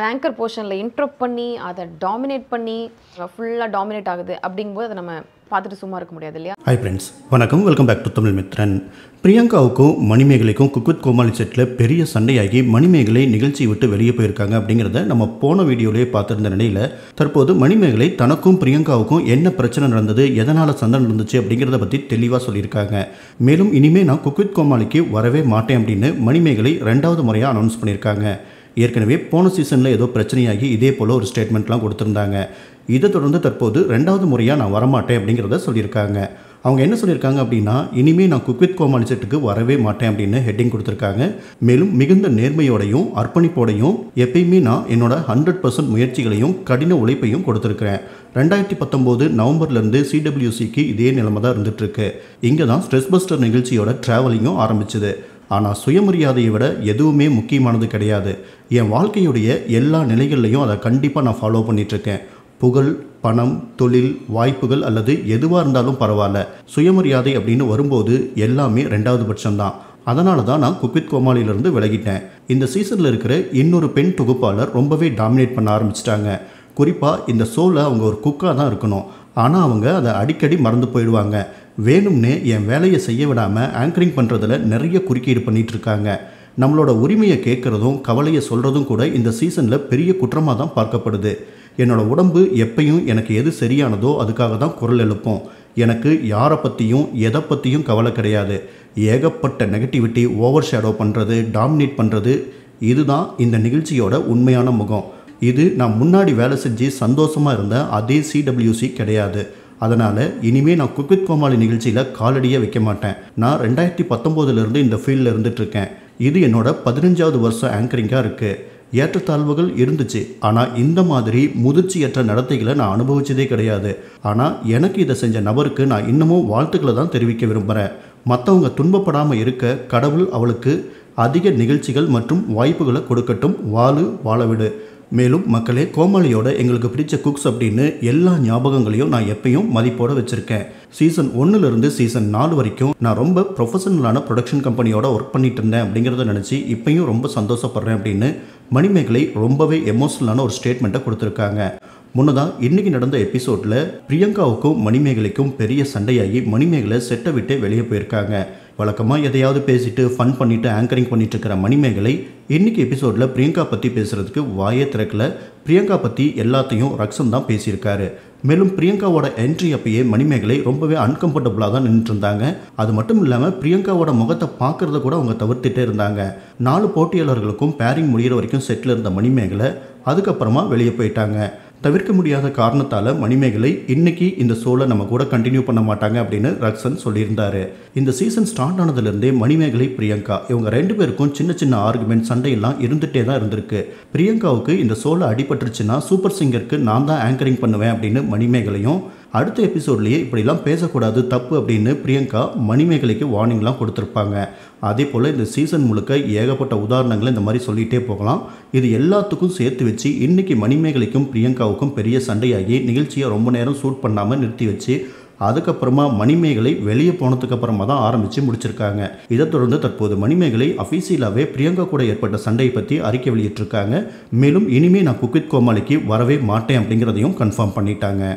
அது ஆங்கர் போர்ஷனில் இன்ட்ரப் பண்ணி அதை டாமினேட் பண்ணி ஃபுல்லாக டாமினேட் ஆகுது அப்படிங்கும்போது அதை நம்ம பார்த்துட்டு சும்மா இருக்க முடியாது இல்லையா ஹை ஃப்ரெண்ட்ஸ் வணக்கம் welcome back to Tamil Mithran பிரியங்காவுக்கும் மணிமேகலைக்கும் குக்வித் கோமாளி செட்டில் பெரிய சண்டையாகி மணிமேகலை நிகழ்ச்சி விட்டு வெளியே போயிருக்காங்க அப்படிங்கிறத நம்ம போன வீடியோலேயே பார்த்துருந்த நிலையில் தற்போது மணிமேகலை தனக்கும் பிரியங்காவுக்கும் என்ன பிரச்சனை நடந்தது எதனால் சந்தை நடந்துச்சு அப்படிங்கிறத பற்றி தெளிவாக சொல்லியிருக்காங்க மேலும் இனிமேல் நான் குக்வித் கோமாளிக்கு வரவே மாட்டேன் அப்படின்னு மணிமேகலை ரெண்டாவது முறையாக அனௌன்ஸ் பண்ணியிருக்காங்க ஏற்கனவே போன சீசனில் ஏதோ பிரச்சனையாகி இதே போல் ஒரு ஸ்டேட்மெண்ட்லாம் கொடுத்துருந்தாங்க இதை தொடர்ந்து தற்போது ரெண்டாவது முறையாக நான் வரமாட்டேன் அப்படிங்கிறத சொல்லியிருக்காங்க அவங்க என்ன சொல்லியிருக்காங்க அப்படின்னா இனிமேல் நான் குக்வித் கோமானிசெட்டுக்கு செட்டுக்கு வரவே மாட்டேன் அப்படின்னு ஹெட்டிங் கொடுத்துருக்காங்க மேலும் மிகுந்த நேர்மையோடையும் அர்ப்பணிப்போடையும் எப்பயுமே நான் என்னோட ஹண்ட்ரட் பர்சன்ட் முயற்சிகளையும் கடின உழைப்பையும் கொடுத்துருக்கிறேன் ரெண்டாயிரத்தி பத்தொம்போது நவம்பர்லேருந்து சிடபிள்யூசிக்கு இதே நிலைமை தான் இருந்துகிட்ருக்கு இங்கே தான் ஸ்ட்ரெஸ் பஸ்டர் நிகழ்ச்சியோட ட்ராவலிங்கும் ஆரம்பிச்சுது ஆனால் சுயமரியாதையை விட எதுவுமே முக்கியமானது கிடையாது என் வாழ்க்கையுடைய எல்லா நிலைகள்லையும் அதை கண்டிப்பாக நான் ஃபாலோ பண்ணிகிட்ருக்கேன் புகழ் பணம் தொழில் வாய்ப்புகள் அல்லது எதுவாக இருந்தாலும் பரவாயில்ல சுயமரியாதை அப்படின்னு வரும்போது எல்லாமே ரெண்டாவது பட்சம்தான் அதனால தான் நான் குப்பித் கோமாலியிலிருந்து விலகிட்டேன் இந்த சீசனில் இருக்கிற இன்னொரு பெண் தொகுப்பாளர் ரொம்பவே டாமினேட் பண்ண ஆரம்பிச்சிட்டாங்க குறிப்பாக இந்த சோலை அவங்க ஒரு குக்காக தான் இருக்கணும் ஆனால் அவங்க அதை அடிக்கடி மறந்து போயிடுவாங்க வேணும்னே என் வேலையை செய்ய விடாமல் ஆங்கரிங் பண்ணுறதுல நிறைய குறுக்கீடு பண்ணிகிட்ருக்காங்க நம்மளோட உரிமையை கேட்குறதும் கவலையை சொல்கிறதும் கூட இந்த சீசனில் பெரிய குற்றமாக தான் பார்க்கப்படுது என்னோடய உடம்பு எப்பையும் எனக்கு எது சரியானதோ அதுக்காக தான் குரல் எழுப்போம் எனக்கு யாரை பற்றியும் எதை பற்றியும் கவலை கிடையாது ஏகப்பட்ட நெகட்டிவிட்டி ஓவர் ஷேடோ பண்ணுறது டாமினேட் பண்ணுறது இதுதான் இந்த நிகழ்ச்சியோட உண்மையான முகம் இது நான் முன்னாடி வேலை செஞ்சு சந்தோஷமாக இருந்த அதே சிடபிள்யூசி கிடையாது அதனால் இனிமேல் நான் குக்வித் கோமாளி நிகழ்ச்சியில் காலடியாக வைக்க மாட்டேன் நான் ரெண்டாயிரத்தி பத்தொம்போதுலேருந்து இந்த ஃபீல்டில் இருக்கேன் இது என்னோட பதினஞ்சாவது வருஷம் ஆங்கரிங்காக இருக்குது ஏற்றத்தாழ்வுகள் இருந்துச்சு ஆனால் இந்த மாதிரி முதிர்ச்சியற்ற நடத்தைகளை நான் அனுபவிச்சதே கிடையாது ஆனால் எனக்கு இதை செஞ்ச நபருக்கு நான் இன்னமும் வாழ்த்துக்களை தான் தெரிவிக்க விரும்புகிறேன் மற்றவங்க துன்பப்படாமல் இருக்க கடவுள் அவளுக்கு அதிக நிகழ்ச்சிகள் மற்றும் வாய்ப்புகளை கொடுக்கட்டும் வாழு வாழவிடு மேலும் மக்களே கோமாளியோட எங்களுக்கு பிடிச்ச குக்ஸ் அப்படின்னு எல்லா ஞாபகங்களையும் நான் எப்பயும் மதிப்போட வச்சுருக்கேன் சீசன் ஒன்றுலேருந்து சீசன் நாலு வரைக்கும் நான் ரொம்ப ப்ரொஃபஷனலான ப்ரொடக்ஷன் கம்பெனியோட ஒர்க் பண்ணிட்டு இருந்தேன் அப்படிங்கிறத நினச்சி இப்பயும் ரொம்ப சந்தோஷப்படுறேன் அப்படின்னு மணிமேகலை ரொம்பவே எமோஷனலான ஒரு ஸ்டேட்மெண்ட்டை கொடுத்துருக்காங்க முன்னதான் இன்னைக்கு நடந்த எபிசோட்ல பிரியங்காவுக்கும் மணிமேகலைக்கும் பெரிய சண்டையாகி மணிமேகலை செட்டை விட்டு வெளியே போயிருக்காங்க வழக்கமாக எதையாவது பேசிட்டு ஃபன் பண்ணிட்டு ஆங்கரிங் பண்ணிட்டு இருக்கிற மணிமேகலை இன்னைக்கு எபிசோடில் பிரியங்கா பற்றி பேசுகிறதுக்கு வாயே திறக்கல பிரியங்கா பற்றி எல்லாத்தையும் ரக்ஷன் தான் பேசியிருக்காரு மேலும் பிரியங்காவோட என்ட்ரி அப்பயே மணிமேகலை ரொம்பவே அன்கம்ஃபர்டபுளாக தான் நின்றுருந்தாங்க அது மட்டும் இல்லாமல் பிரியங்காவோட முகத்தை பார்க்குறத கூட அவங்க தவிர்த்துட்டே இருந்தாங்க நாலு போட்டியாளர்களுக்கும் பேரிங் முடிகிற வரைக்கும் செட்டில் இருந்த மணிமேகலை அதுக்கப்புறமா வெளியே போயிட்டாங்க தவிர்க்க முடியாத காரணத்தால் மணிமேகலை இன்னைக்கு இந்த ஷோவில் நம்ம கூட கண்டினியூ பண்ண மாட்டாங்க அப்படின்னு ரக்ஷன் சொல்லியிருந்தார் இந்த சீசன் ஸ்டார்ட் ஆனதுலேருந்தே மணிமேகலை பிரியங்கா இவங்க ரெண்டு பேருக்கும் சின்ன சின்ன ஆர்குமெண்ட் சண்டையெல்லாம் இருந்துகிட்டே தான் இருந்திருக்கு பிரியங்காவுக்கு இந்த ஷோவில் அடிபட்டுருச்சுன்னா சூப்பர் சிங்கருக்கு நான் தான் ஆங்கரிங் பண்ணுவேன் அப்படின்னு மணிமேகலையும் அடுத்த எபிசோட்லேயே இப்படிலாம் பேசக்கூடாது தப்பு அப்படின்னு பிரியங்கா மணிமேகலைக்கு வார்னிங்லாம் கொடுத்துருப்பாங்க அதே போல் இந்த சீசன் முழுக்க ஏகப்பட்ட உதாரணங்களை இந்த மாதிரி சொல்லிகிட்டே போகலாம் இது எல்லாத்துக்கும் சேர்த்து வச்சு இன்றைக்கி மணிமேகலைக்கும் பிரியங்காவுக்கும் பெரிய சண்டையாகி நிகழ்ச்சியை ரொம்ப நேரம் சூட் பண்ணாமல் நிறுத்தி வச்சு அதுக்கப்புறமா மணிமேகலை வெளியே போனதுக்கு அப்புறமா தான் ஆரம்பித்து முடிச்சிருக்காங்க இதை தொடர்ந்து தற்போது மணிமேகலை அஃபீஷியலாகவே பிரியங்கா கூட ஏற்பட்ட சண்டையை பற்றி அறிக்கை வெளியிட்டிருக்காங்க மேலும் இனிமேல் நான் குக்கித் கோமாளிக்கு வரவே மாட்டேன் அப்படிங்கிறதையும் கன்ஃபார்ம் பண்ணிட்டாங்க